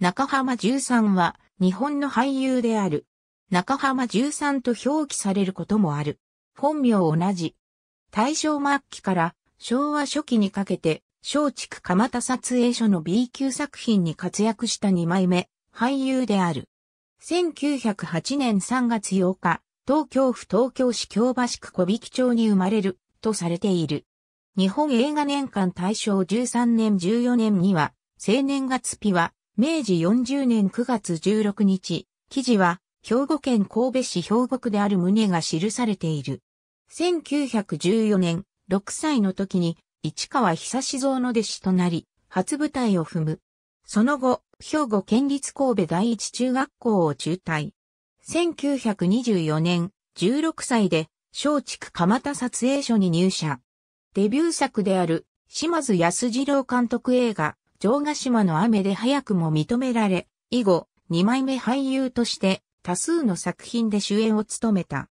中浜13は日本の俳優である。中浜13と表記されることもある。本名同じ。大正末期から昭和初期にかけて、松竹蒲田撮影所の B 級作品に活躍した2枚目、俳優である。1908年3月8日、東京府東京市京橋区小引町に生まれる、とされている。日本映画年間大正13年14年には、青年月日は、明治40年9月16日、記事は、兵庫県神戸市兵庫区である旨が記されている。1914年、6歳の時に、市川久志蔵の弟子となり、初舞台を踏む。その後、兵庫県立神戸第一中学校を中退。1924年、16歳で、松竹蒲田撮影所に入社。デビュー作である、島津安二郎監督映画、城ヶ島の雨で早くも認められ、以後、二枚目俳優として多数の作品で主演を務めた。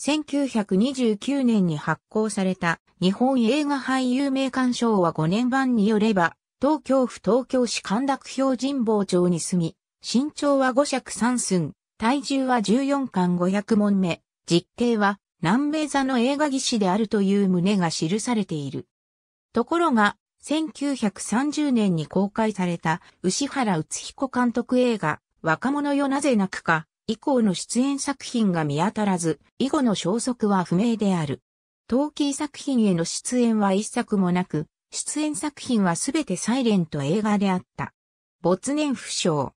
1929年に発行された日本映画俳優名鑑賞は5年版によれば、東京府東京市神楽標人坊町に住み、身長は5尺3寸、体重は14巻500問目、実刑は南米座の映画技師であるという旨が記されている。ところが、1930年に公開された牛原宇津彦監督映画若者よなぜ泣くか以降の出演作品が見当たらず以後の消息は不明である。陶器作品への出演は一作もなく、出演作品はすべてサイレント映画であった。没年不詳。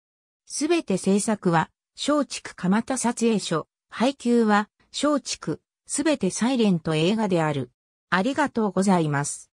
すべて制作は松竹蒲田撮影所、配給は松竹、すべてサイレント映画である。ありがとうございます。